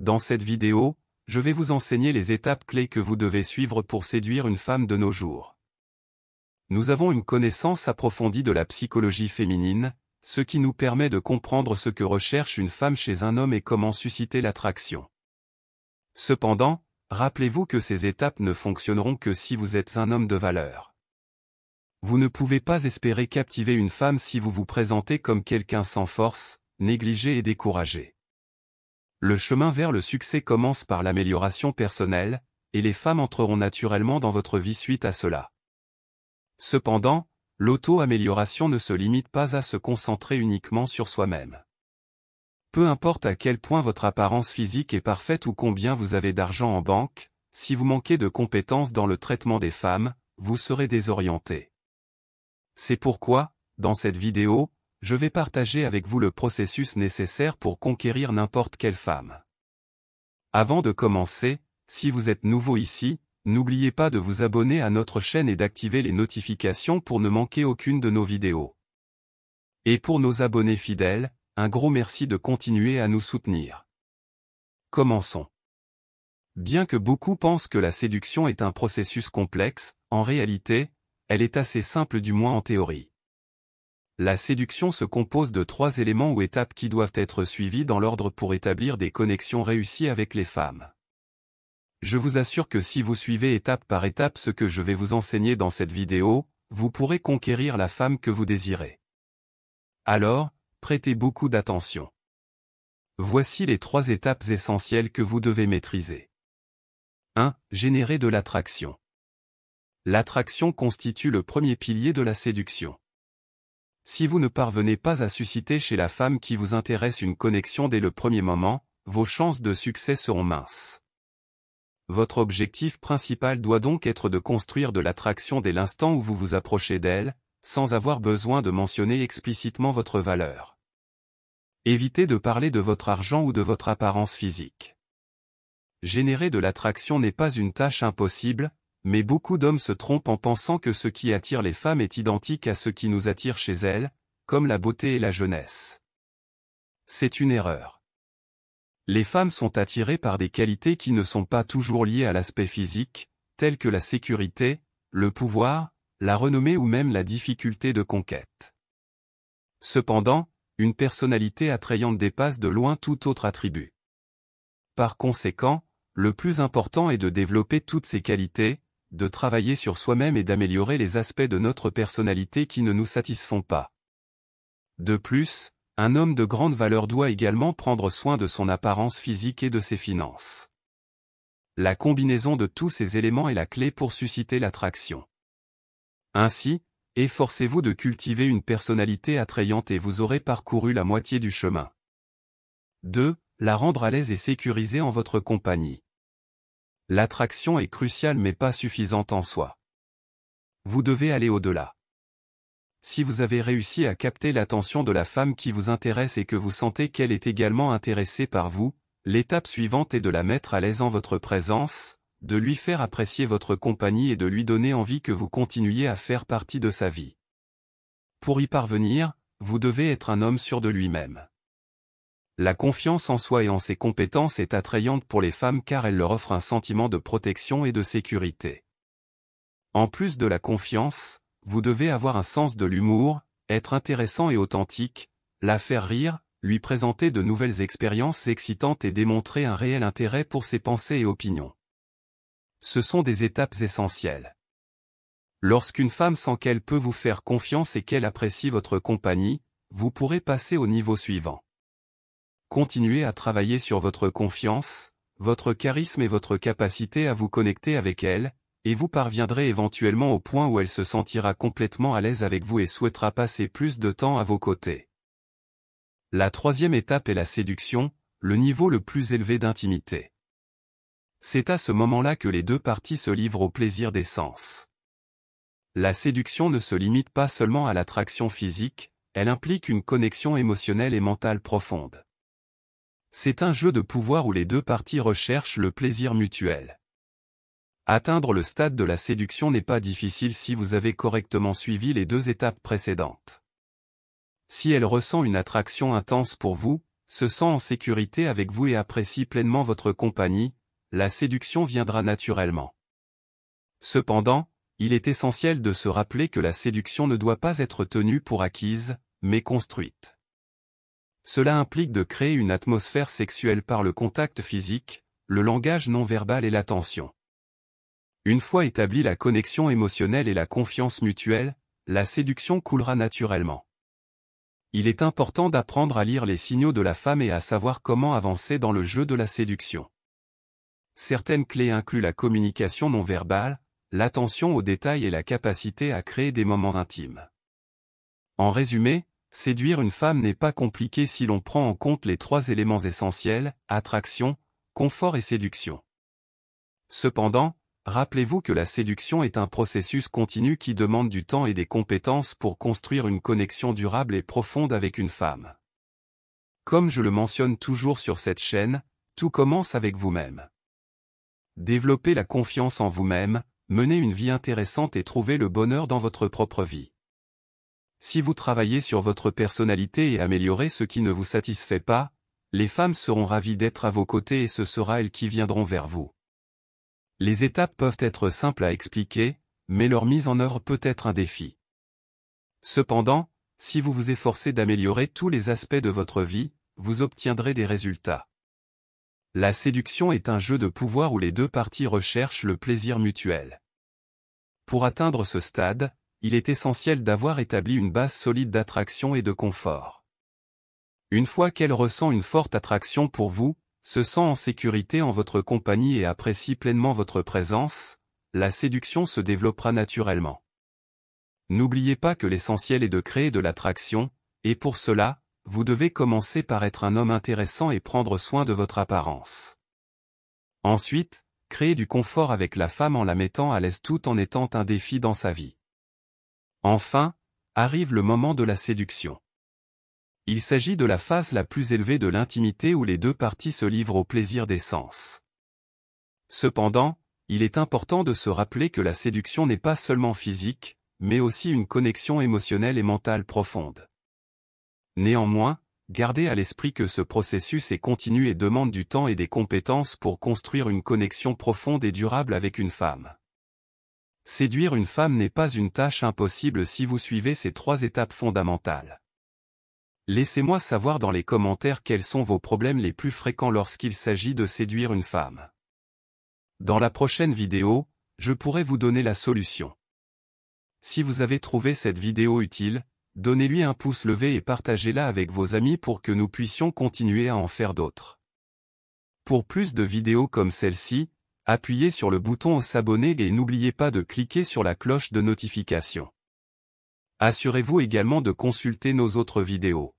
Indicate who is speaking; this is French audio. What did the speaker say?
Speaker 1: Dans cette vidéo, je vais vous enseigner les étapes clés que vous devez suivre pour séduire une femme de nos jours. Nous avons une connaissance approfondie de la psychologie féminine, ce qui nous permet de comprendre ce que recherche une femme chez un homme et comment susciter l'attraction. Cependant, rappelez-vous que ces étapes ne fonctionneront que si vous êtes un homme de valeur. Vous ne pouvez pas espérer captiver une femme si vous vous présentez comme quelqu'un sans force, négligé et découragé. Le chemin vers le succès commence par l'amélioration personnelle, et les femmes entreront naturellement dans votre vie suite à cela. Cependant, l'auto-amélioration ne se limite pas à se concentrer uniquement sur soi-même. Peu importe à quel point votre apparence physique est parfaite ou combien vous avez d'argent en banque, si vous manquez de compétences dans le traitement des femmes, vous serez désorienté. C'est pourquoi, dans cette vidéo, je vais partager avec vous le processus nécessaire pour conquérir n'importe quelle femme. Avant de commencer, si vous êtes nouveau ici, n'oubliez pas de vous abonner à notre chaîne et d'activer les notifications pour ne manquer aucune de nos vidéos. Et pour nos abonnés fidèles, un gros merci de continuer à nous soutenir. Commençons. Bien que beaucoup pensent que la séduction est un processus complexe, en réalité, elle est assez simple du moins en théorie. La séduction se compose de trois éléments ou étapes qui doivent être suivies dans l'ordre pour établir des connexions réussies avec les femmes. Je vous assure que si vous suivez étape par étape ce que je vais vous enseigner dans cette vidéo, vous pourrez conquérir la femme que vous désirez. Alors, prêtez beaucoup d'attention. Voici les trois étapes essentielles que vous devez maîtriser. 1. Générer de l'attraction. L'attraction constitue le premier pilier de la séduction. Si vous ne parvenez pas à susciter chez la femme qui vous intéresse une connexion dès le premier moment, vos chances de succès seront minces. Votre objectif principal doit donc être de construire de l'attraction dès l'instant où vous vous approchez d'elle, sans avoir besoin de mentionner explicitement votre valeur. Évitez de parler de votre argent ou de votre apparence physique. Générer de l'attraction n'est pas une tâche impossible, mais beaucoup d'hommes se trompent en pensant que ce qui attire les femmes est identique à ce qui nous attire chez elles, comme la beauté et la jeunesse. C'est une erreur. Les femmes sont attirées par des qualités qui ne sont pas toujours liées à l'aspect physique, telles que la sécurité, le pouvoir, la renommée ou même la difficulté de conquête. Cependant, une personnalité attrayante dépasse de loin tout autre attribut. Par conséquent, le plus important est de développer toutes ces qualités, de travailler sur soi-même et d'améliorer les aspects de notre personnalité qui ne nous satisfont pas. De plus, un homme de grande valeur doit également prendre soin de son apparence physique et de ses finances. La combinaison de tous ces éléments est la clé pour susciter l'attraction. Ainsi, efforcez-vous de cultiver une personnalité attrayante et vous aurez parcouru la moitié du chemin. 2. La rendre à l'aise et sécurisée en votre compagnie. L'attraction est cruciale mais pas suffisante en soi. Vous devez aller au-delà. Si vous avez réussi à capter l'attention de la femme qui vous intéresse et que vous sentez qu'elle est également intéressée par vous, l'étape suivante est de la mettre à l'aise en votre présence, de lui faire apprécier votre compagnie et de lui donner envie que vous continuiez à faire partie de sa vie. Pour y parvenir, vous devez être un homme sûr de lui-même. La confiance en soi et en ses compétences est attrayante pour les femmes car elle leur offre un sentiment de protection et de sécurité. En plus de la confiance, vous devez avoir un sens de l'humour, être intéressant et authentique, la faire rire, lui présenter de nouvelles expériences excitantes et démontrer un réel intérêt pour ses pensées et opinions. Ce sont des étapes essentielles. Lorsqu'une femme sent qu'elle peut vous faire confiance et qu'elle apprécie votre compagnie, vous pourrez passer au niveau suivant. Continuez à travailler sur votre confiance, votre charisme et votre capacité à vous connecter avec elle, et vous parviendrez éventuellement au point où elle se sentira complètement à l'aise avec vous et souhaitera passer plus de temps à vos côtés. La troisième étape est la séduction, le niveau le plus élevé d'intimité. C'est à ce moment-là que les deux parties se livrent au plaisir des sens. La séduction ne se limite pas seulement à l'attraction physique, elle implique une connexion émotionnelle et mentale profonde. C'est un jeu de pouvoir où les deux parties recherchent le plaisir mutuel. Atteindre le stade de la séduction n'est pas difficile si vous avez correctement suivi les deux étapes précédentes. Si elle ressent une attraction intense pour vous, se sent en sécurité avec vous et apprécie pleinement votre compagnie, la séduction viendra naturellement. Cependant, il est essentiel de se rappeler que la séduction ne doit pas être tenue pour acquise, mais construite. Cela implique de créer une atmosphère sexuelle par le contact physique, le langage non verbal et l'attention. Une fois établie la connexion émotionnelle et la confiance mutuelle, la séduction coulera naturellement. Il est important d'apprendre à lire les signaux de la femme et à savoir comment avancer dans le jeu de la séduction. Certaines clés incluent la communication non verbale, l'attention aux détails et la capacité à créer des moments intimes. En résumé, Séduire une femme n'est pas compliqué si l'on prend en compte les trois éléments essentiels, attraction, confort et séduction. Cependant, rappelez-vous que la séduction est un processus continu qui demande du temps et des compétences pour construire une connexion durable et profonde avec une femme. Comme je le mentionne toujours sur cette chaîne, tout commence avec vous-même. Développez la confiance en vous-même, menez une vie intéressante et trouvez le bonheur dans votre propre vie. Si vous travaillez sur votre personnalité et améliorez ce qui ne vous satisfait pas, les femmes seront ravies d'être à vos côtés et ce sera elles qui viendront vers vous. Les étapes peuvent être simples à expliquer, mais leur mise en œuvre peut être un défi. Cependant, si vous vous efforcez d'améliorer tous les aspects de votre vie, vous obtiendrez des résultats. La séduction est un jeu de pouvoir où les deux parties recherchent le plaisir mutuel. Pour atteindre ce stade, il est essentiel d'avoir établi une base solide d'attraction et de confort. Une fois qu'elle ressent une forte attraction pour vous, se sent en sécurité en votre compagnie et apprécie pleinement votre présence, la séduction se développera naturellement. N'oubliez pas que l'essentiel est de créer de l'attraction, et pour cela, vous devez commencer par être un homme intéressant et prendre soin de votre apparence. Ensuite, créez du confort avec la femme en la mettant à l'aise tout en étant un défi dans sa vie. Enfin, arrive le moment de la séduction. Il s'agit de la phase la plus élevée de l'intimité où les deux parties se livrent au plaisir des sens. Cependant, il est important de se rappeler que la séduction n'est pas seulement physique, mais aussi une connexion émotionnelle et mentale profonde. Néanmoins, gardez à l'esprit que ce processus est continu et demande du temps et des compétences pour construire une connexion profonde et durable avec une femme. Séduire une femme n'est pas une tâche impossible si vous suivez ces trois étapes fondamentales. Laissez-moi savoir dans les commentaires quels sont vos problèmes les plus fréquents lorsqu'il s'agit de séduire une femme. Dans la prochaine vidéo, je pourrai vous donner la solution. Si vous avez trouvé cette vidéo utile, donnez-lui un pouce levé et partagez-la avec vos amis pour que nous puissions continuer à en faire d'autres. Pour plus de vidéos comme celle-ci, Appuyez sur le bouton S'abonner et n'oubliez pas de cliquer sur la cloche de notification. Assurez-vous également de consulter nos autres vidéos.